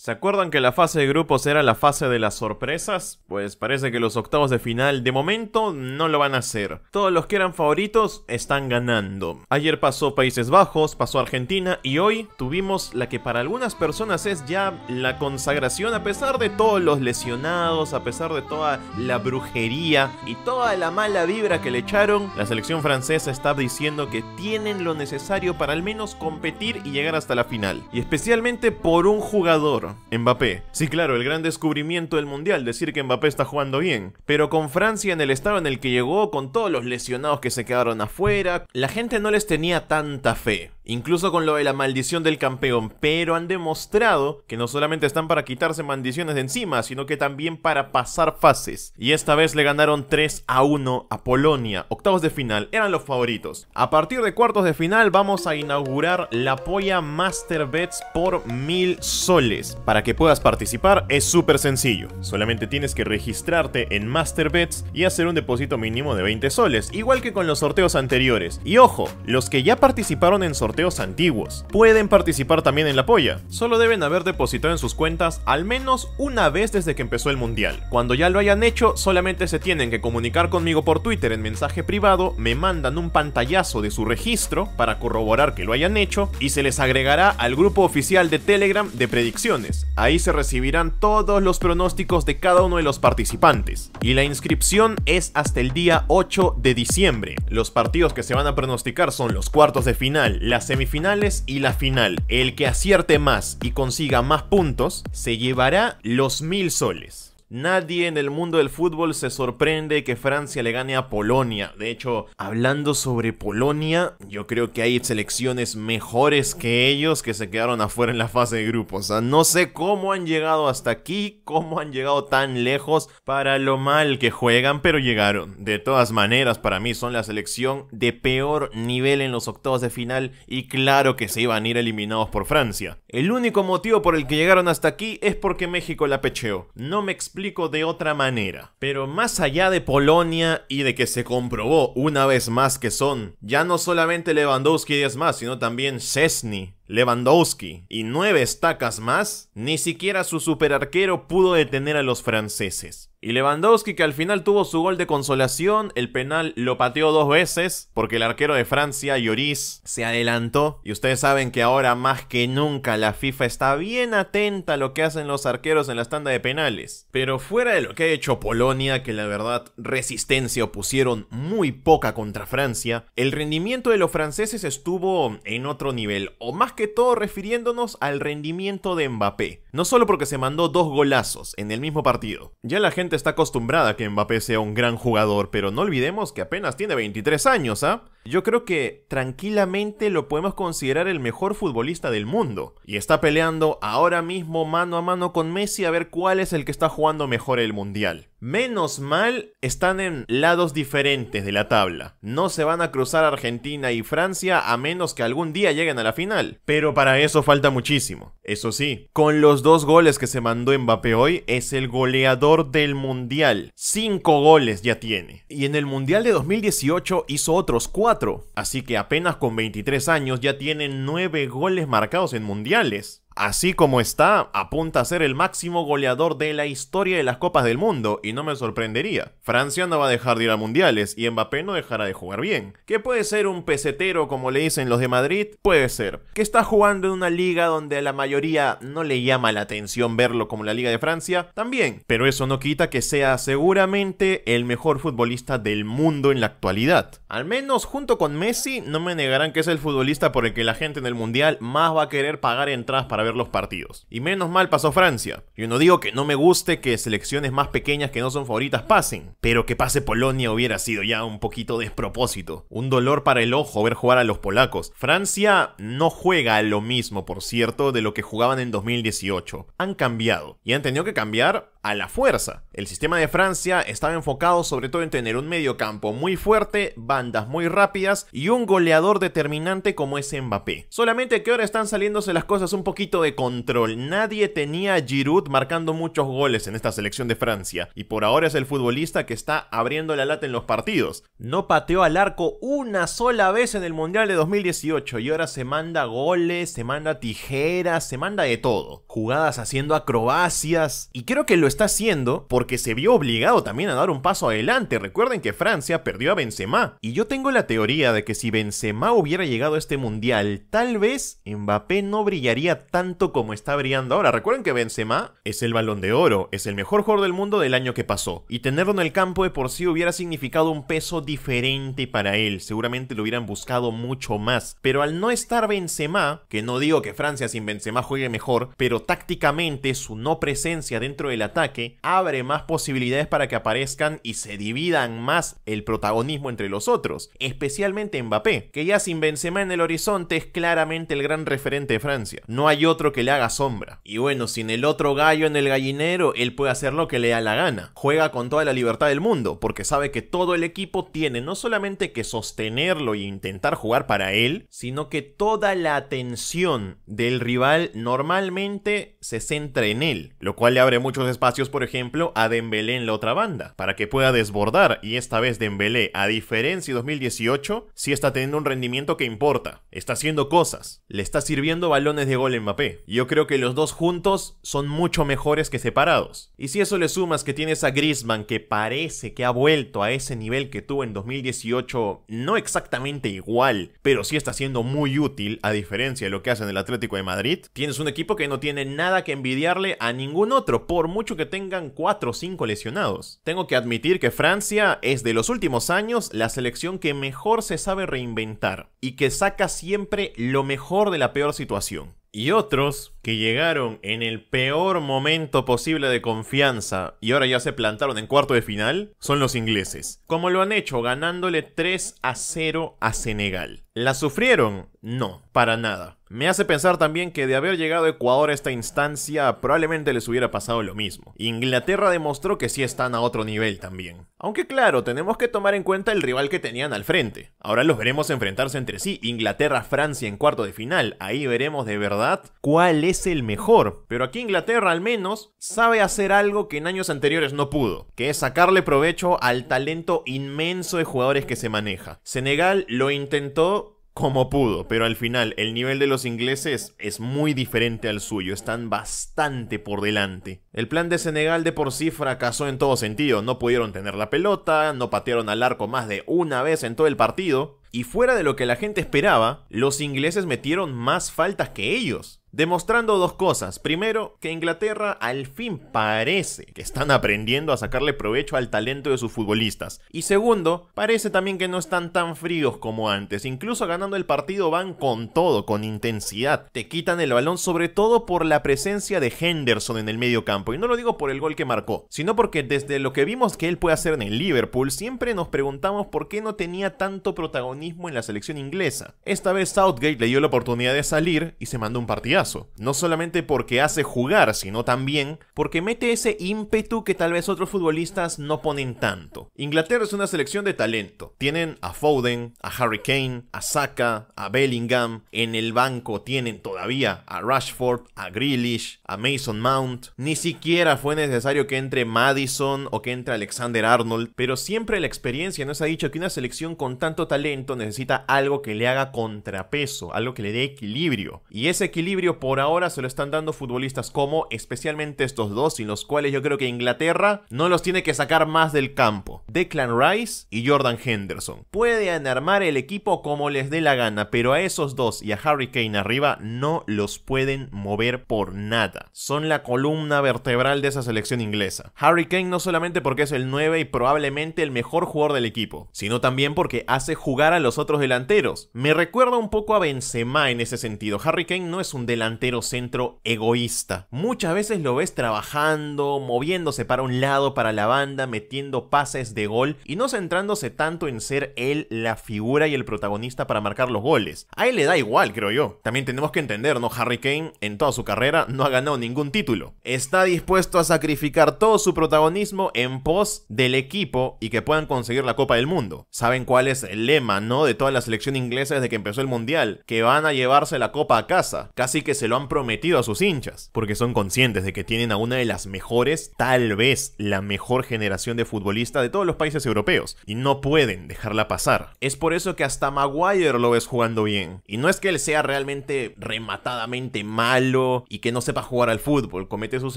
¿Se acuerdan que la fase de grupos era la fase de las sorpresas? Pues parece que los octavos de final de momento no lo van a hacer. Todos los que eran favoritos están ganando. Ayer pasó Países Bajos, pasó Argentina y hoy tuvimos la que para algunas personas es ya la consagración a pesar de todos los lesionados, a pesar de toda la brujería y toda la mala vibra que le echaron. La selección francesa está diciendo que tienen lo necesario para al menos competir y llegar hasta la final. Y especialmente por un jugador. Mbappé. Sí, claro, el gran descubrimiento del Mundial, decir que Mbappé está jugando bien. Pero con Francia en el estado en el que llegó, con todos los lesionados que se quedaron afuera, la gente no les tenía tanta fe incluso con lo de la maldición del campeón, pero han demostrado que no solamente están para quitarse maldiciones de encima, sino que también para pasar fases. Y esta vez le ganaron 3 a 1 a Polonia. Octavos de final eran los favoritos. A partir de cuartos de final vamos a inaugurar la polla Master Bets por 1000 soles. Para que puedas participar es súper sencillo. Solamente tienes que registrarte en Master Bets... y hacer un depósito mínimo de 20 soles, igual que con los sorteos anteriores. Y ojo, los que ya participaron en sorteos antiguos. Pueden participar también en la polla, solo deben haber depositado en sus cuentas al menos una vez desde que empezó el mundial. Cuando ya lo hayan hecho, solamente se tienen que comunicar conmigo por Twitter en mensaje privado, me mandan un pantallazo de su registro para corroborar que lo hayan hecho y se les agregará al grupo oficial de Telegram de predicciones. Ahí se recibirán todos los pronósticos de cada uno de los participantes. Y la inscripción es hasta el día 8 de diciembre. Los partidos que se van a pronosticar son los cuartos de final, la semifinales y la final. El que acierte más y consiga más puntos se llevará los mil soles. Nadie en el mundo del fútbol se sorprende que Francia le gane a Polonia. De hecho, hablando sobre Polonia, yo creo que hay selecciones mejores que ellos que se quedaron afuera en la fase de grupos. O sea, no sé cómo han llegado hasta aquí, cómo han llegado tan lejos para lo mal que juegan, pero llegaron. De todas maneras, para mí son la selección de peor nivel en los octavos de final y claro que se iban a ir eliminados por Francia. El único motivo por el que llegaron hasta aquí es porque México la pecheó. No me explico de otra manera. Pero más allá de Polonia y de que se comprobó una vez más que son ya no solamente Lewandowski y es más, sino también Chesney Lewandowski y nueve estacas más, ni siquiera su superarquero pudo detener a los franceses. Y Lewandowski que al final tuvo su gol de consolación, el penal lo pateó dos veces porque el arquero de Francia, Lloris, se adelantó. Y ustedes saben que ahora más que nunca la FIFA está bien atenta a lo que hacen los arqueros en la tanda de penales. Pero fuera de lo que ha hecho Polonia, que la verdad resistencia opusieron muy poca contra Francia, el rendimiento de los franceses estuvo en otro nivel, o más que todo refiriéndonos al rendimiento de Mbappé, no solo porque se mandó dos golazos en el mismo partido. Ya la gente está acostumbrada a que Mbappé sea un gran jugador, pero no olvidemos que apenas tiene 23 años, ¿ah? Yo creo que tranquilamente lo podemos considerar el mejor futbolista del mundo. Y está peleando ahora mismo mano a mano con Messi a ver cuál es el que está jugando mejor el Mundial. Menos mal están en lados diferentes de la tabla. No se van a cruzar Argentina y Francia a menos que algún día lleguen a la final. Pero para eso falta muchísimo. Eso sí, con los dos goles que se mandó Mbappé hoy, es el goleador del Mundial. Cinco goles ya tiene. Y en el Mundial de 2018 hizo otros cuatro. Así que apenas con 23 años ya tiene nueve goles marcados en Mundiales así como está, apunta a ser el máximo goleador de la historia de las Copas del Mundo, y no me sorprendería. Francia no va a dejar de ir a mundiales, y Mbappé no dejará de jugar bien. ¿Que puede ser un pesetero, como le dicen los de Madrid? Puede ser. ¿Que está jugando en una liga donde a la mayoría no le llama la atención verlo como la Liga de Francia? También. Pero eso no quita que sea seguramente el mejor futbolista del mundo en la actualidad. Al menos junto con Messi, no me negarán que es el futbolista por el que la gente en el mundial más va a querer pagar entradas para ver los partidos. Y menos mal pasó Francia. Yo no digo que no me guste que selecciones más pequeñas que no son favoritas pasen, pero que pase Polonia hubiera sido ya un poquito despropósito. Un dolor para el ojo ver jugar a los polacos. Francia no juega lo mismo, por cierto, de lo que jugaban en 2018. Han cambiado y han tenido que cambiar a la fuerza. El sistema de Francia estaba enfocado sobre todo en tener un Campo muy fuerte, bandas muy rápidas y un goleador determinante como es Mbappé. Solamente que ahora están saliéndose las cosas un poquito de control. Nadie tenía a Giroud marcando muchos goles en esta selección de Francia y por ahora es el futbolista que está abriendo la lata en los partidos. No pateó al arco una sola vez en el Mundial de 2018 y ahora se manda goles, se manda tijeras, se manda de todo. Jugadas haciendo acrobacias y creo que lo está haciendo porque se vio obligado también a dar un paso adelante. Recuerden que Francia perdió a Benzema. Y yo tengo la teoría de que si Benzema hubiera llegado a este mundial, tal vez Mbappé no brillaría tanto como está brillando ahora. Recuerden que Benzema es el balón de oro, es el mejor jugador del mundo del año que pasó. Y tenerlo en el campo de por sí hubiera significado un peso diferente para él. Seguramente lo hubieran buscado mucho más. Pero al no estar Benzema, que no digo que Francia sin Benzema juegue mejor, pero tácticamente su no presencia dentro del ataque que abre más posibilidades para que aparezcan y se dividan más el protagonismo entre los otros, especialmente Mbappé, que ya sin Benzema en el horizonte es claramente el gran referente de Francia. No hay otro que le haga sombra. Y bueno, sin el otro gallo en el gallinero, él puede hacer lo que le da la gana. Juega con toda la libertad del mundo, porque sabe que todo el equipo tiene no solamente que sostenerlo e intentar jugar para él, sino que toda la atención del rival normalmente se centra en él, lo cual le abre muchos espacios por ejemplo, a Dembélé en la otra banda, para que pueda desbordar y esta vez Dembélé, a diferencia de 2018, Si está teniendo un rendimiento que importa, está haciendo cosas, le está sirviendo balones de gol en Mbappé. Yo creo que los dos juntos son mucho mejores que separados. Y si eso le sumas que tienes a Griezmann que parece que ha vuelto a ese nivel que tuvo en 2018, no exactamente igual, pero sí está siendo muy útil a diferencia de lo que hace en el Atlético de Madrid, tienes un equipo que no tiene nada que envidiarle a ningún otro, por mucho que que tengan 4 o 5 lesionados. Tengo que admitir que Francia es de los últimos años la selección que mejor se sabe reinventar y que saca siempre lo mejor de la peor situación. Y otros que llegaron en el peor momento posible de confianza y ahora ya se plantaron en cuarto de final son los ingleses, como lo han hecho ganándole 3 a 0 a Senegal. ¿La sufrieron? No, para nada. Me hace pensar también que de haber llegado Ecuador a esta instancia probablemente les hubiera pasado lo mismo. Inglaterra demostró que sí están a otro nivel también. Aunque claro, tenemos que tomar en cuenta el rival que tenían al frente. Ahora los veremos enfrentarse entre sí, Inglaterra-Francia en cuarto de final. Ahí veremos de verdad cuál es el mejor. Pero aquí Inglaterra al menos sabe hacer algo que en años anteriores no pudo, que es sacarle provecho al talento inmenso de jugadores que se maneja. Senegal lo intentó como pudo, pero al final el nivel de los ingleses es muy diferente al suyo, están bastante por delante. El plan de Senegal de por sí fracasó en todo sentido, no pudieron tener la pelota, no patearon al arco más de una vez en todo el partido, y fuera de lo que la gente esperaba, los ingleses metieron más faltas que ellos demostrando dos cosas. Primero, que Inglaterra al fin parece que están aprendiendo a sacarle provecho al talento de sus futbolistas. Y segundo, parece también que no están tan fríos como antes. Incluso ganando el partido van con todo, con intensidad. Te quitan el balón sobre todo por la presencia de Henderson en el medio campo. Y no lo digo por el gol que marcó, sino porque desde lo que vimos que él puede hacer en el Liverpool, siempre nos preguntamos por qué no tenía tanto protagonismo en la selección inglesa. Esta vez Southgate le dio la oportunidad de salir y se mandó un partido. No solamente porque hace jugar, sino también porque mete ese ímpetu que tal vez otros futbolistas no ponen tanto. Inglaterra es una selección de talento. Tienen a Foden, a Harry Kane, a Saka, a Bellingham. En el banco tienen había, a Rashford, a Grealish, a Mason Mount. Ni siquiera fue necesario que entre Madison o que entre Alexander Arnold, pero siempre la experiencia nos ha dicho que una selección con tanto talento necesita algo que le haga contrapeso, algo que le dé equilibrio. Y ese equilibrio por ahora se lo están dando futbolistas como especialmente estos dos, sin los cuales yo creo que Inglaterra no los tiene que sacar más del campo. Declan Rice y Jordan Henderson. Pueden armar el equipo como les dé la gana, pero a esos dos y a Harry Kane arriba no los pueden mover por nada. Son la columna vertebral de esa selección inglesa. Harry Kane no solamente porque es el 9 y probablemente el mejor jugador del equipo, sino también porque hace jugar a los otros delanteros. Me recuerda un poco a Benzema en ese sentido. Harry Kane no es un delantero centro egoísta. Muchas veces lo ves trabajando, moviéndose para un lado, para la banda, metiendo pases de gol y no centrándose tanto en ser él la figura y el protagonista para marcar los goles. A él le da igual, creo yo. También tenemos que entender ¿no? Harry Kane en toda su carrera no ha ganado ningún título. Está dispuesto a sacrificar todo su protagonismo en pos del equipo y que puedan conseguir la Copa del Mundo. ¿Saben cuál es el lema, ¿no? De toda la selección inglesa desde que empezó el Mundial, que van a llevarse la Copa a casa. Casi que se lo han prometido a sus hinchas, porque son conscientes de que tienen a una de las mejores, tal vez la mejor generación de futbolistas de todos los países europeos, y no pueden dejarla pasar. Es por eso que hasta Maguire lo ves jugando bien. Y no es que él sea realmente matadamente malo y que no sepa jugar al fútbol, comete sus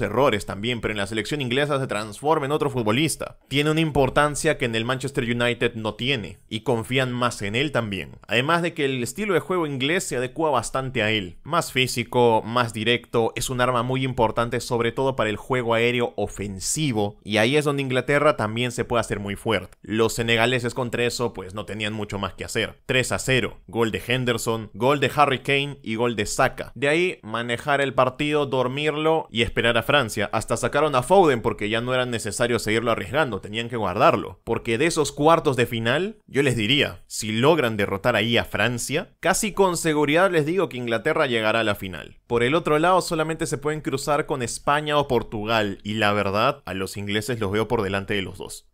errores también, pero en la selección inglesa se transforma en otro futbolista. Tiene una importancia que en el Manchester United no tiene y confían más en él también. Además de que el estilo de juego inglés se adecua bastante a él, más físico, más directo, es un arma muy importante sobre todo para el juego aéreo ofensivo y ahí es donde Inglaterra también se puede hacer muy fuerte. Los senegaleses contra eso pues no tenían mucho más que hacer. 3 a 0, gol de Henderson, gol de Harry Kane y gol de de ahí manejar el partido, dormirlo y esperar a Francia. Hasta sacaron a Foden porque ya no era necesario seguirlo arriesgando, tenían que guardarlo. Porque de esos cuartos de final, yo les diría, si logran derrotar ahí a Francia, casi con seguridad les digo que Inglaterra llegará a la final. Por el otro lado, solamente se pueden cruzar con España o Portugal, y la verdad, a los ingleses los veo por delante de los dos.